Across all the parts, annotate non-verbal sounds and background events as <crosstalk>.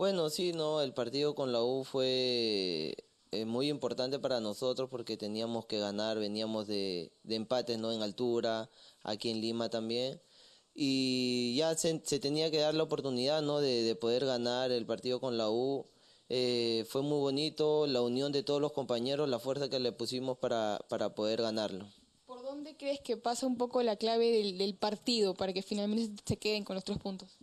Bueno, sí, no, el partido con la U fue eh, muy importante para nosotros porque teníamos que ganar, veníamos de, empates, ¿no? En altura, aquí en Lima también. Y ya se, tenía que dar la oportunidad, ¿no? De, poder ganar el partido con la U. Eh, fue muy bonito la unión de todos los compañeros, la fuerza que le pusimos para, para poder ganarlo. ¿Por dónde crees que pasa un poco la clave del, del partido para que finalmente se queden con los tres puntos?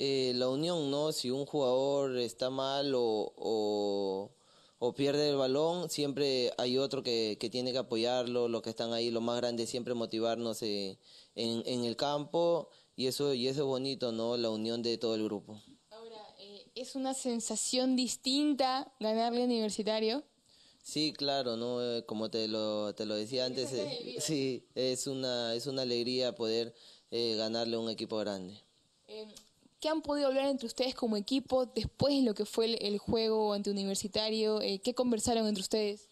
Eh, la unión, ¿no? Si un jugador está mal o, o, pierde el balón, siempre hay otro que, tiene que apoyarlo, los que están ahí, lo más grandes, siempre motivarnos eh, en, el campo y eso, y eso es bonito, ¿no? La unión de todo el grupo. Ahora, eh, ¿es una sensación distinta ganarle universitario? Sí, claro, no, como te lo, te lo decía antes, sí, es una, es una alegría poder ganarle a un equipo grande. Eh, ¿Qué han podido hablar entre ustedes como equipo después de lo que fue el, juego antiuniversitario? Eh, ¿Qué conversaron entre ustedes?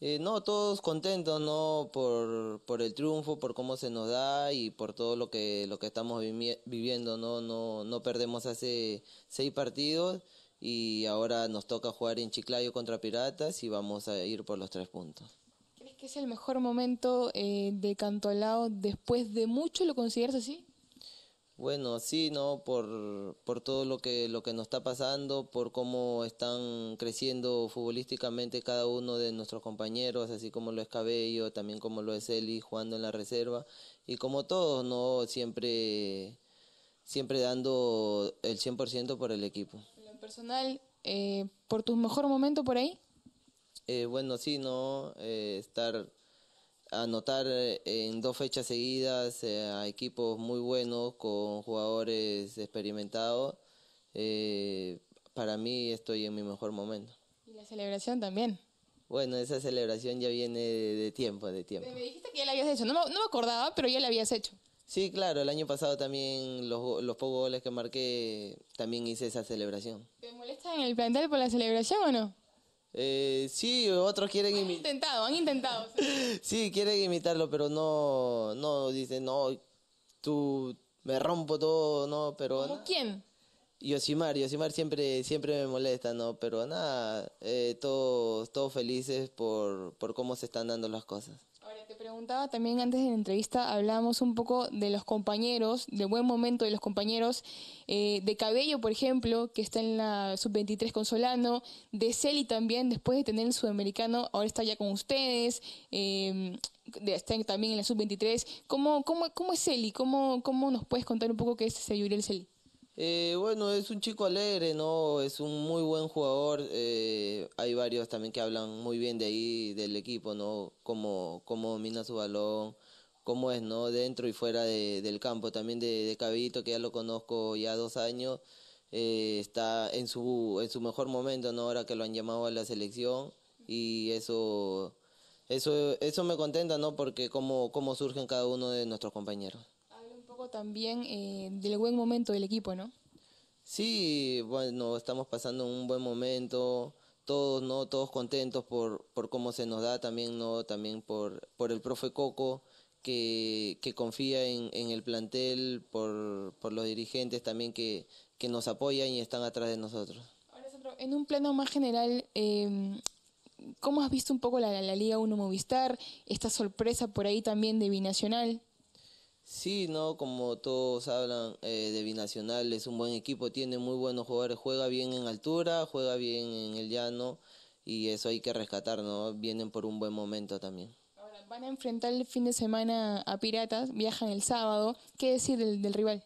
Eh, no, todos contentos, ¿no? Por, por, el triunfo, por cómo se nos da y por todo lo que, lo que estamos viviendo, ¿no? ¿no? No perdemos hace seis partidos y ahora nos toca jugar en Chiclayo contra Piratas y vamos a ir por los tres puntos. ¿Crees que es el mejor momento eh, de Cantolao después de mucho? ¿Lo consideras así? Bueno, sí, ¿no? Por, todo lo que, lo que nos está pasando, por cómo están creciendo futbolísticamente cada uno de nuestros compañeros, así como lo es Cabello, también como lo es Eli jugando en la reserva, y como todos, ¿no? Siempre, siempre dando el 100% por el equipo. En personal, eh, ¿por tu mejor momento por ahí? Eh, bueno, sí, ¿no? Eh, estar anotar eh, en dos fechas seguidas eh, a equipos muy buenos con jugadores experimentados, eh, para mí estoy en mi mejor momento. Y la celebración también. Bueno, esa celebración ya viene de, tiempo, de tiempo. Me dijiste que ya la habías hecho, no, no me, acordaba, pero ya la habías hecho. Sí, claro, el año pasado también los, los pocos goles que marqué, también hice esa celebración. ¿Te molesta en el plantel por la celebración o no? Eh, sí, otros quieren imitarlo. Han intentado, han intentado. <laughs> Sí. quieren imitarlo, pero no, no, dicen, no, tú me rompo todo, no, pero... ¿Cómo quién? Yosimar, Yosimar siempre, siempre me molesta, ¿no? Pero nada, eh, todos, todos felices por, por cómo se están dando las cosas te preguntaba también antes de la entrevista, hablábamos un poco de los compañeros, de buen momento de los compañeros, eh, de Cabello, por ejemplo, que está en la sub-23 con Solano, de Celi también, después de tener el sudamericano, ahora está ya con ustedes, eh, está también en la sub-23. ¿Cómo, cómo, ¿Cómo es Celi? ¿Cómo, ¿Cómo nos puedes contar un poco qué es ese Yuriel Celi? Eh, bueno, es un chico alegre, ¿no? Es un muy buen jugador. Eh, hay varios también que hablan muy bien de ahí, del equipo, ¿no? Cómo, cómo domina su balón, cómo es, ¿no? Dentro y fuera del campo. También de, Cabito, que ya lo conozco ya dos años. Eh, está en su, en su mejor momento, ¿no? Ahora que lo han llamado a la selección. Y eso, eso, eso me contenta, ¿no? Porque cómo, cómo surgen cada uno de nuestros compañeros también eh, del buen momento del equipo, ¿no? Sí, bueno, estamos pasando un buen momento, todos, ¿no? Todos contentos por, cómo se nos da también, ¿no? También por, por el profe Coco, que, confía en, el plantel, por, los dirigentes también que, nos apoyan y están atrás de nosotros. Ahora, en un plano más general, em, ¿cómo has visto un poco la Liga 1 Movistar? Esta sorpresa por ahí también de Binacional. Sí, no, como todos hablan eh, de Binacional, es un buen equipo, tiene muy buenos jugadores, juega bien en altura, juega bien en el llano y eso hay que rescatar, ¿no? Vienen por un buen momento también. Ahora, van a enfrentar el fin de semana a Piratas, viajan el sábado, ¿qué decir del, rival?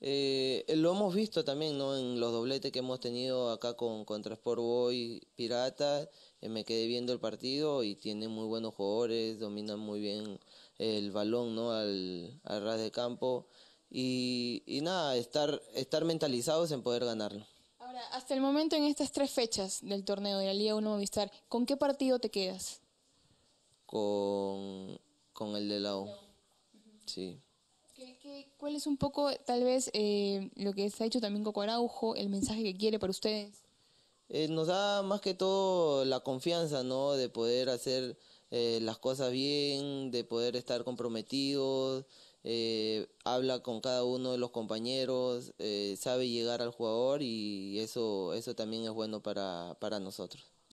Eh, lo hemos visto también ¿no? en los dobletes que hemos tenido acá con contra Sportboy, Boy eh, me quedé viendo el partido y tiene muy buenos jugadores, dominan muy bien el balón ¿no? al, al ras de campo y, nada, estar, estar mentalizados en poder ganarlo. Ahora, hasta el momento en estas tres fechas del torneo de la Liga 1 Movistar, ¿con qué partido te quedas? Con, con el de la U. Sí. cuál es un poco, tal vez, eh, lo que se ha hecho también con Araujo, el mensaje que quiere para ustedes? Eh, nos da más que todo la confianza, ¿no? De poder hacer eh, las cosas bien, de poder estar comprometidos, eh, habla con cada uno de los compañeros, eh, sabe llegar al jugador y eso, eso también es bueno para, para nosotros.